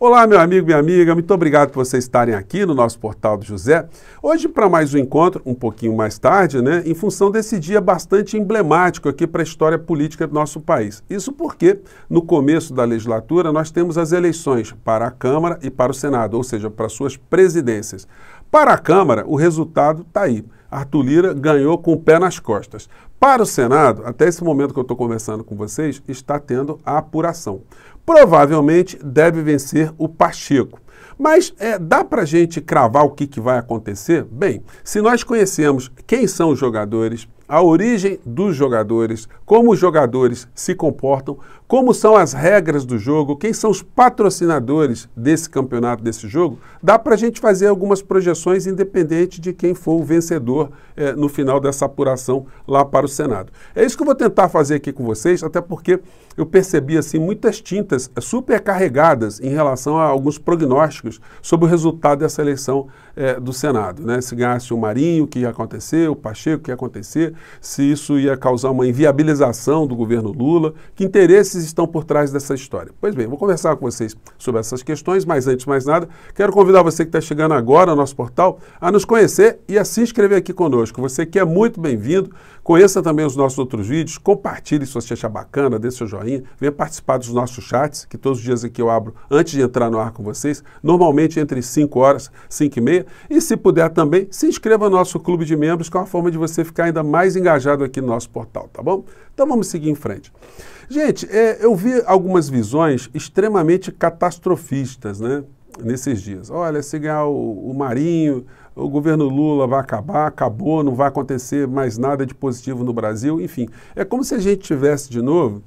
Olá, meu amigo, minha amiga, muito obrigado por vocês estarem aqui no nosso portal do José. Hoje, para mais um encontro, um pouquinho mais tarde, né, em função desse dia bastante emblemático aqui para a história política do nosso país. Isso porque, no começo da legislatura, nós temos as eleições para a Câmara e para o Senado, ou seja, para suas presidências. Para a Câmara, o resultado está aí. Arthur Lira ganhou com o pé nas costas. Para o Senado, até esse momento que eu estou conversando com vocês, está tendo a apuração provavelmente deve vencer o Pacheco. Mas é, dá para a gente cravar o que, que vai acontecer? Bem, se nós conhecemos quem são os jogadores, a origem dos jogadores, como os jogadores se comportam, como são as regras do jogo, quem são os patrocinadores desse campeonato, desse jogo, dá para a gente fazer algumas projeções independente de quem for o vencedor eh, no final dessa apuração lá para o Senado. É isso que eu vou tentar fazer aqui com vocês, até porque eu percebi assim muitas tintas eh, supercarregadas em relação a alguns prognósticos sobre o resultado dessa eleição eh, do Senado. Né? Se ganhasse o Marinho, o que ia acontecer, o Pacheco, o que ia acontecer, se isso ia causar uma inviabilização do governo Lula, que interesses estão por trás dessa história. Pois bem, vou conversar com vocês sobre essas questões, mas antes de mais nada, quero convidar você que está chegando agora ao nosso portal a nos conhecer e a se inscrever aqui conosco. Você que é muito bem-vindo, Conheça também os nossos outros vídeos, compartilhe se você achar bacana, dê seu joinha, venha participar dos nossos chats, que todos os dias aqui eu abro antes de entrar no ar com vocês, normalmente entre 5 horas, 5 e meia. E se puder também, se inscreva no nosso clube de membros, que é uma forma de você ficar ainda mais engajado aqui no nosso portal, tá bom? Então vamos seguir em frente. Gente, é, eu vi algumas visões extremamente catastrofistas, né? Nesses dias. Olha, se ganhar o, o Marinho, o governo Lula vai acabar, acabou, não vai acontecer mais nada de positivo no Brasil, enfim. É como se a gente tivesse de novo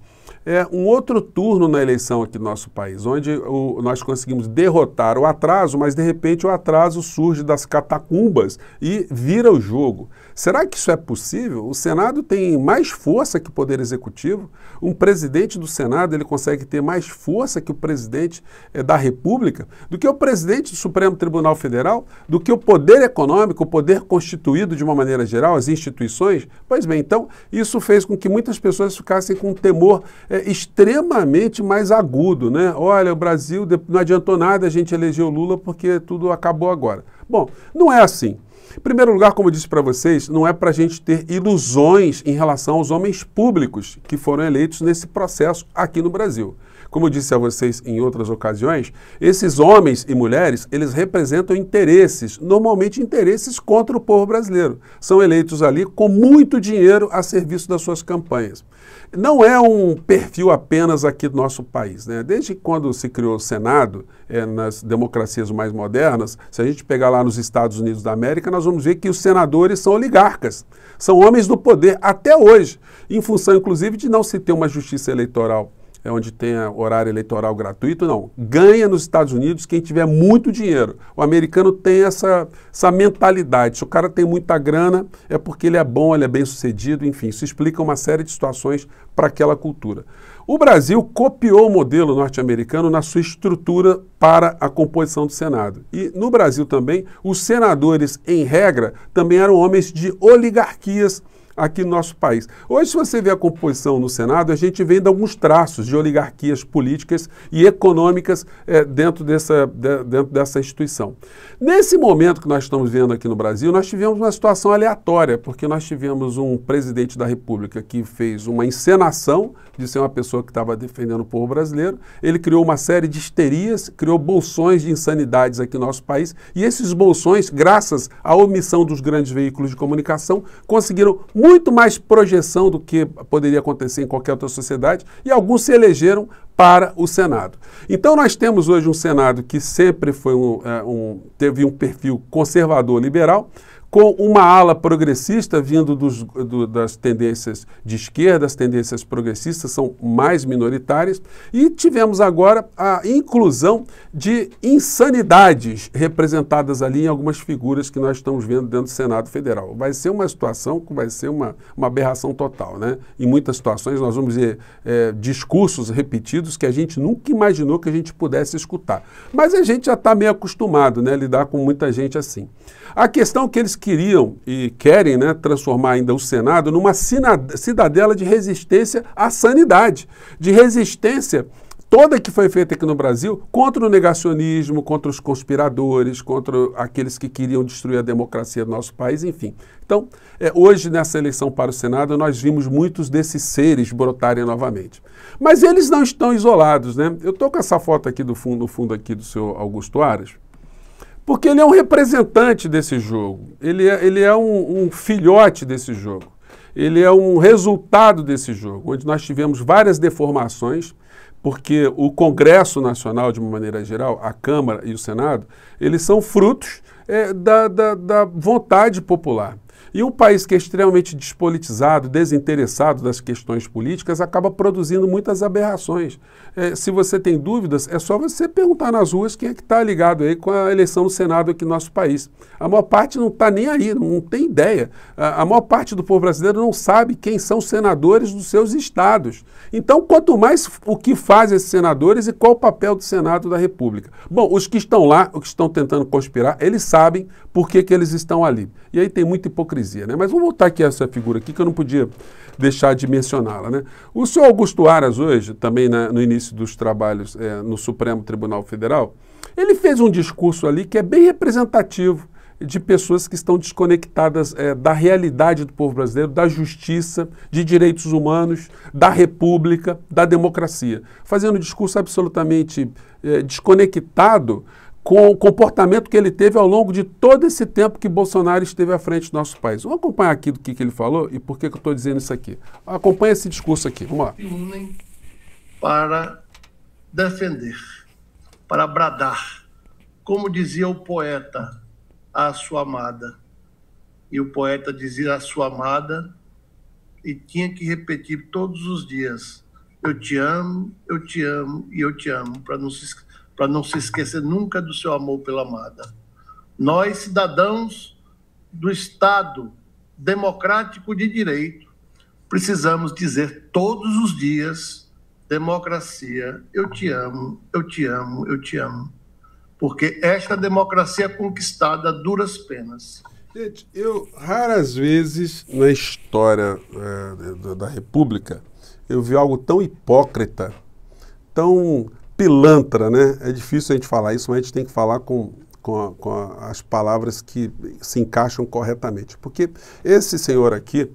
é um outro turno na eleição aqui no nosso país, onde o, nós conseguimos derrotar o atraso, mas de repente o atraso surge das catacumbas e vira o jogo. Será que isso é possível? O Senado tem mais força que o Poder Executivo? Um presidente do Senado ele consegue ter mais força que o presidente é, da República? Do que o presidente do Supremo Tribunal Federal? Do que o poder econômico, o poder constituído de uma maneira geral, as instituições? Pois bem, então isso fez com que muitas pessoas ficassem com temor é, extremamente mais agudo, né? Olha, o Brasil não adiantou nada a gente eleger o Lula porque tudo acabou agora. Bom, não é assim. Em primeiro lugar, como eu disse para vocês, não é para a gente ter ilusões em relação aos homens públicos que foram eleitos nesse processo aqui no Brasil. Como eu disse a vocês em outras ocasiões, esses homens e mulheres, eles representam interesses, normalmente interesses contra o povo brasileiro. São eleitos ali com muito dinheiro a serviço das suas campanhas. Não é um perfil apenas aqui do nosso país. Né? Desde quando se criou o Senado, é, nas democracias mais modernas, se a gente pegar lá nos Estados Unidos da América, nós vamos ver que os senadores são oligarcas, são homens do poder até hoje, em função, inclusive, de não se ter uma justiça eleitoral é onde tem horário eleitoral gratuito, não. Ganha nos Estados Unidos quem tiver muito dinheiro. O americano tem essa, essa mentalidade. Se o cara tem muita grana, é porque ele é bom, ele é bem sucedido, enfim. Isso explica uma série de situações para aquela cultura. O Brasil copiou o modelo norte-americano na sua estrutura para a composição do Senado. E no Brasil também, os senadores, em regra, também eram homens de oligarquias aqui no nosso país. Hoje, se você vê a composição no Senado, a gente vê de alguns traços de oligarquias políticas e econômicas é, dentro, dessa, de, dentro dessa instituição. Nesse momento que nós estamos vendo aqui no Brasil, nós tivemos uma situação aleatória, porque nós tivemos um presidente da República que fez uma encenação de ser uma pessoa que estava defendendo o povo brasileiro, ele criou uma série de histerias, criou bolsões de insanidades aqui no nosso país, e esses bolsões, graças à omissão dos grandes veículos de comunicação, conseguiram muito muito mais projeção do que poderia acontecer em qualquer outra sociedade, e alguns se elegeram para o Senado. Então nós temos hoje um Senado que sempre foi um, é, um teve um perfil conservador liberal, com uma ala progressista vindo dos, do, das tendências de esquerda, as tendências progressistas são mais minoritárias, e tivemos agora a inclusão de insanidades representadas ali em algumas figuras que nós estamos vendo dentro do Senado Federal. Vai ser uma situação que vai ser uma, uma aberração total. Né? Em muitas situações nós vamos ver é, discursos repetidos que a gente nunca imaginou que a gente pudesse escutar. Mas a gente já está meio acostumado né, a lidar com muita gente assim. A questão é que eles queriam e querem né, transformar ainda o Senado numa cidadela de resistência à sanidade, de resistência toda que foi feita aqui no Brasil contra o negacionismo, contra os conspiradores, contra aqueles que queriam destruir a democracia do nosso país, enfim. Então, é, hoje, nessa eleição para o Senado, nós vimos muitos desses seres brotarem novamente. Mas eles não estão isolados, né? Eu estou com essa foto aqui do fundo, no fundo aqui do seu Augusto Aras. Porque ele é um representante desse jogo, ele é, ele é um, um filhote desse jogo, ele é um resultado desse jogo, onde nós tivemos várias deformações, porque o Congresso Nacional, de uma maneira geral, a Câmara e o Senado, eles são frutos é, da, da, da vontade popular. E um país que é extremamente despolitizado, desinteressado das questões políticas, acaba produzindo muitas aberrações. É, se você tem dúvidas, é só você perguntar nas ruas quem é que está ligado aí com a eleição do Senado aqui no nosso país. A maior parte não está nem aí, não tem ideia. A, a maior parte do povo brasileiro não sabe quem são os senadores dos seus estados. Então, quanto mais o que fazem esses senadores e qual o papel do Senado da República. Bom, os que estão lá, os que estão tentando conspirar, eles sabem, por que, que eles estão ali. E aí tem muita hipocrisia, né? Mas vamos voltar aqui a essa figura aqui que eu não podia deixar de mencioná-la, né? O senhor Augusto Aras hoje, também na, né, no início dos trabalhos é, no Supremo Tribunal Federal, ele fez um discurso ali que é bem representativo de pessoas que estão desconectadas é, da realidade do povo brasileiro, da justiça, de direitos humanos, da república, da democracia. Fazendo um discurso absolutamente é, desconectado com o comportamento que ele teve ao longo de todo esse tempo que Bolsonaro esteve à frente do nosso país. Vamos acompanhar aqui do que, que ele falou e por que, que eu estou dizendo isso aqui. Acompanha esse discurso aqui. Vamos lá. Unem para defender, para bradar, como dizia o poeta à sua amada. E o poeta dizia à sua amada e tinha que repetir todos os dias: Eu te amo, eu te amo e eu te amo, para não se esquecer para não se esquecer nunca do seu amor pela amada. Nós, cidadãos do Estado democrático de direito, precisamos dizer todos os dias: democracia, eu te amo, eu te amo, eu te amo. Porque esta democracia é conquistada a duras penas. Gente, eu raras vezes na história é, da, da República eu vi algo tão hipócrita, tão pilantra, né? É difícil a gente falar isso, mas a gente tem que falar com, com, a, com a, as palavras que se encaixam corretamente. Porque esse senhor aqui,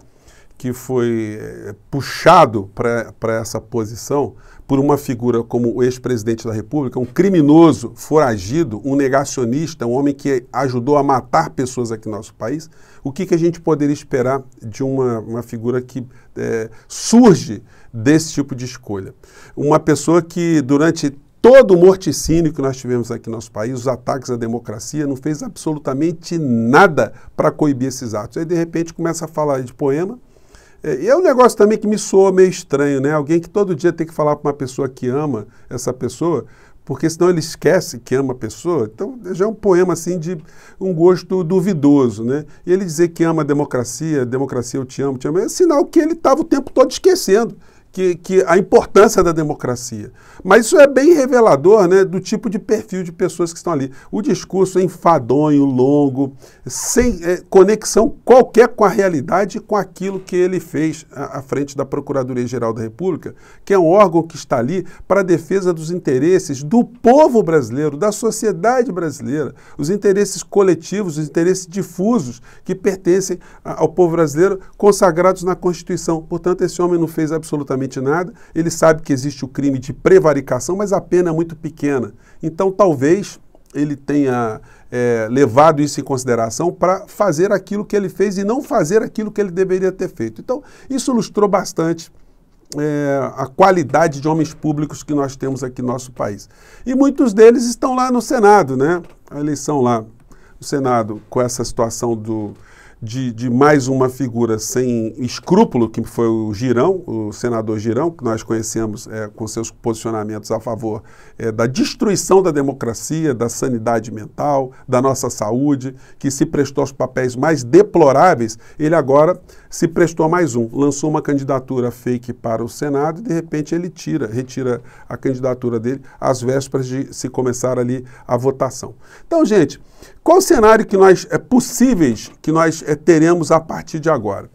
que foi eh, puxado para essa posição por uma figura como o ex-presidente da República, um criminoso foragido, um negacionista, um homem que ajudou a matar pessoas aqui no nosso país, o que, que a gente poderia esperar de uma, uma figura que é, surge desse tipo de escolha? Uma pessoa que, durante todo o morticínio que nós tivemos aqui no nosso país, os ataques à democracia, não fez absolutamente nada para coibir esses atos. Aí, de repente, começa a falar de poema é, e é um negócio também que me soa meio estranho, né? Alguém que todo dia tem que falar para uma pessoa que ama essa pessoa, porque senão ele esquece que ama a pessoa. Então já é um poema assim de um gosto duvidoso, né? E ele dizer que ama a democracia, democracia eu te amo, te amo, é sinal que ele estava o tempo todo esquecendo que, que, a importância da democracia. Mas isso é bem revelador né, do tipo de perfil de pessoas que estão ali. O discurso é enfadonho, longo, sem é, conexão qualquer com a realidade e com aquilo que ele fez à, à frente da Procuradoria-Geral da República, que é um órgão que está ali para a defesa dos interesses do povo brasileiro, da sociedade brasileira, os interesses coletivos, os interesses difusos que pertencem ao povo brasileiro, consagrados na Constituição. Portanto, esse homem não fez absolutamente absolutamente nada. Ele sabe que existe o crime de prevaricação, mas a pena é muito pequena. Então, talvez ele tenha é, levado isso em consideração para fazer aquilo que ele fez e não fazer aquilo que ele deveria ter feito. Então, isso ilustrou bastante. É, a qualidade de homens públicos que nós temos aqui no nosso país. E muitos deles estão lá no Senado, né? A eleição lá no Senado, com essa situação do, de, de, mais uma figura sem escrúpulo, que foi o Girão, o senador Girão, que nós conhecemos é, com seus posicionamentos a favor é, da destruição da democracia, da sanidade mental, da nossa saúde, que se prestou aos papéis mais deploráveis, ele agora se prestou a mais um. Lançou uma candidatura fake para o Senado e, de repente, ele tira, retira a candidatura dele às vésperas de se começar ali a votação. Então, gente. Qual o cenário que nós é possíveis que nós é, teremos a partir de agora?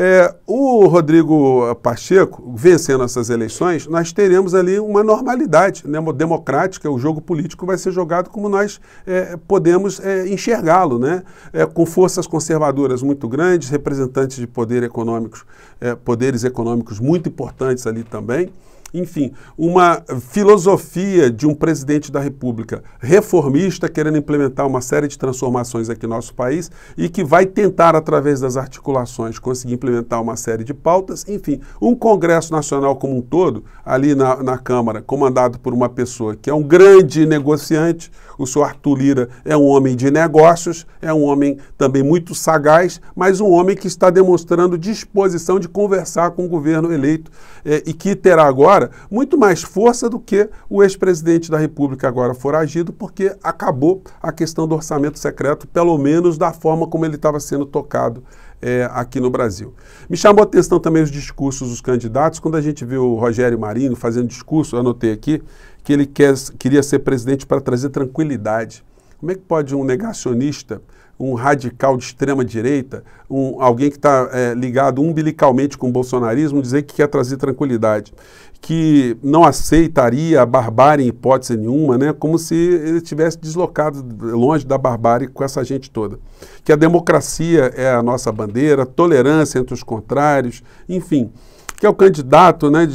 É, o Rodrigo Pacheco vencendo essas eleições, nós teremos ali uma normalidade né, democrática, o jogo político vai ser jogado como nós é, podemos é, enxergá-lo, né, é, com forças conservadoras muito grandes, representantes de poder econômicos, é, poderes econômicos muito importantes ali também enfim, uma filosofia de um presidente da República reformista querendo implementar uma série de transformações aqui no nosso país e que vai tentar, através das articulações, conseguir implementar uma série de pautas. Enfim, um Congresso Nacional como um todo, ali na, na Câmara, comandado por uma pessoa que é um grande negociante, o senhor Arthur Lira é um homem de negócios, é um homem também muito sagaz, mas um homem que está demonstrando disposição de conversar com o governo eleito eh, e que terá agora agora muito mais força do que o ex-presidente da República agora foragido, porque acabou a questão do orçamento secreto, pelo menos da forma como ele estava sendo tocado é, aqui no Brasil. Me chamou a atenção também os discursos dos candidatos. Quando a gente viu o Rogério Marinho fazendo discurso, eu anotei aqui, que ele quer, queria ser presidente para trazer tranquilidade. Como é que pode um negacionista, um radical de extrema direita, um, alguém que está é, ligado umbilicalmente com o bolsonarismo, dizer que quer trazer tranquilidade? Que não aceitaria a barbárie em hipótese nenhuma, né? como se ele tivesse deslocado longe da barbárie com essa gente toda. Que a democracia é a nossa bandeira, tolerância entre os contrários, enfim que é o candidato né,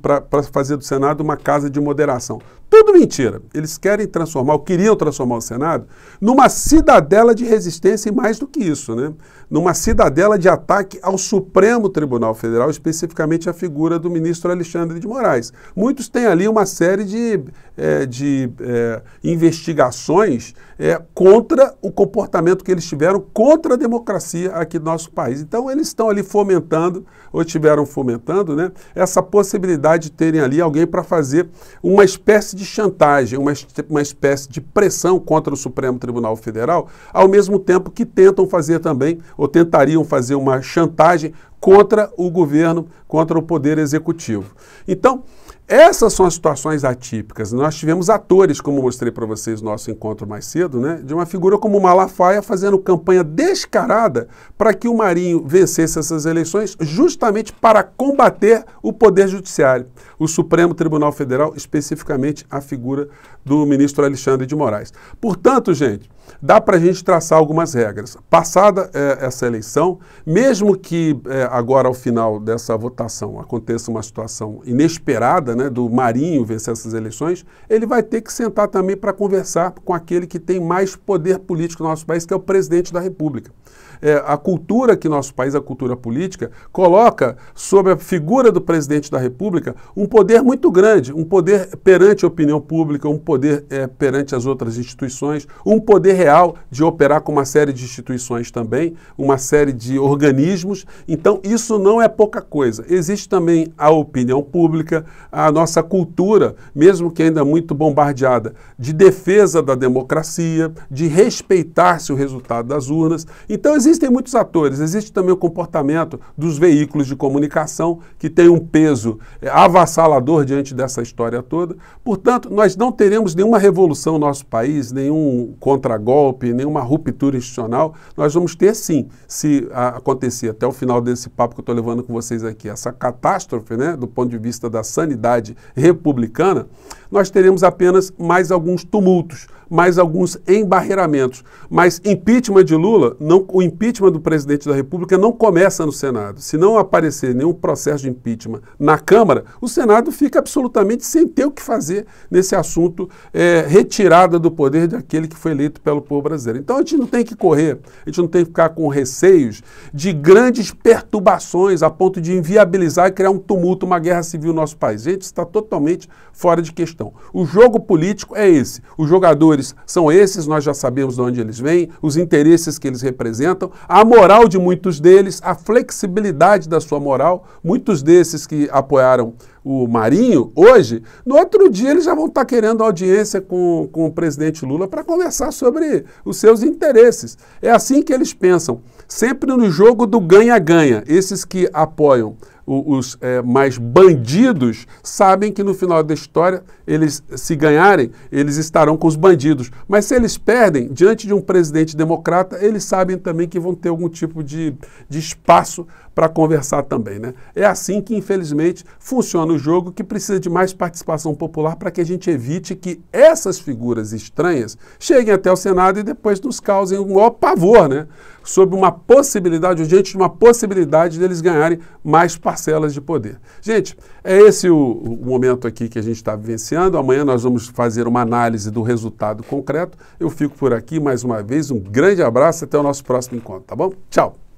para fazer do Senado uma casa de moderação. Tudo mentira. Eles querem transformar, ou queriam transformar o Senado numa cidadela de resistência e mais do que isso, né? Numa cidadela de ataque ao Supremo Tribunal Federal, especificamente à figura do ministro Alexandre de Moraes. Muitos têm ali uma série de, é, de é, investigações é, contra o comportamento que eles tiveram contra a democracia aqui do nosso país. Então, eles estão ali fomentando, ou tiveram fomentando, né? Essa possibilidade de terem ali alguém para fazer uma espécie de de chantagem, uma, uma espécie de pressão contra o Supremo Tribunal Federal, ao mesmo tempo que tentam fazer também, ou tentariam fazer uma chantagem contra o governo, contra o poder executivo. Então, essas são as situações atípicas. Nós tivemos atores, como mostrei para vocês no nosso encontro mais cedo, né, de uma figura como Malafaia fazendo campanha descarada para que o Marinho vencesse essas eleições, justamente para combater o Poder Judiciário, o Supremo Tribunal Federal, especificamente a figura do ministro Alexandre de Moraes. Portanto, gente, dá para a gente traçar algumas regras. Passada é, essa eleição, mesmo que é, agora ao final dessa votação aconteça uma situação inesperada, né, do Marinho vencer essas eleições, ele vai ter que sentar também para conversar com aquele que tem mais poder político no nosso país, que é o presidente da República. É, a cultura que nosso país, a cultura política, coloca sobre a figura do presidente da República um poder muito grande, um poder perante a opinião pública, um poder é, perante as outras instituições, um poder real de operar com uma série de instituições também, uma série de organismos. Então, isso não é pouca coisa. Existe também a opinião pública, a nossa cultura, mesmo que ainda muito bombardeada, de defesa da democracia, de respeitar-se o resultado das urnas. Então, existem muitos atores. Existe também o comportamento dos veículos de comunicação, que tem um peso é, avassalador diante dessa história toda. Portanto, nós não teremos nenhuma revolução no nosso país, nenhum contragolpe, nenhuma ruptura institucional. Nós vamos ter, sim, se acontecer até o final desse papo que eu estou levando com vocês aqui, essa catástrofe, né, do ponto de vista da sanidade republicana, nós teremos apenas mais alguns tumultos mais alguns embarreiramentos. Mas impeachment de Lula, não, o impeachment do presidente da República não começa no Senado. Se não aparecer nenhum processo de impeachment na Câmara, o Senado fica absolutamente sem ter o que fazer nesse assunto, é, retirada do poder daquele que foi eleito pelo povo brasileiro. Então a gente não tem que correr, a gente não tem que ficar com receios de grandes perturbações a ponto de inviabilizar e criar um tumulto, uma guerra civil no nosso país. Gente, está totalmente fora de questão. O jogo político é esse. Os jogadores valores são esses, nós já sabemos de onde eles vêm, os interesses que eles representam, a moral de muitos deles, a flexibilidade da sua moral. Muitos desses que apoiaram o Marinho hoje, no outro dia eles já vão estar querendo audiência com, com o presidente Lula para conversar sobre os seus interesses. É assim que eles pensam, sempre no jogo do ganha-ganha. Esses que apoiam os é, mais bandidos sabem que no final da história, eles se ganharem, eles estarão com os bandidos. Mas se eles perdem, diante de um presidente democrata, eles sabem também que vão ter algum tipo de, de espaço para conversar também. Né? É assim que, infelizmente, funciona o jogo, que precisa de mais participação popular para que a gente evite que essas figuras estranhas cheguem até o Senado e depois nos causem um maior pavor, né? sobre uma possibilidade, diante de uma possibilidade deles ganharem mais parcelas de poder. Gente, é esse o, o momento aqui que a gente está vivenciando. Amanhã nós vamos fazer uma análise do resultado concreto. Eu fico por aqui mais uma vez. Um grande abraço, até o nosso próximo encontro, tá bom? Tchau!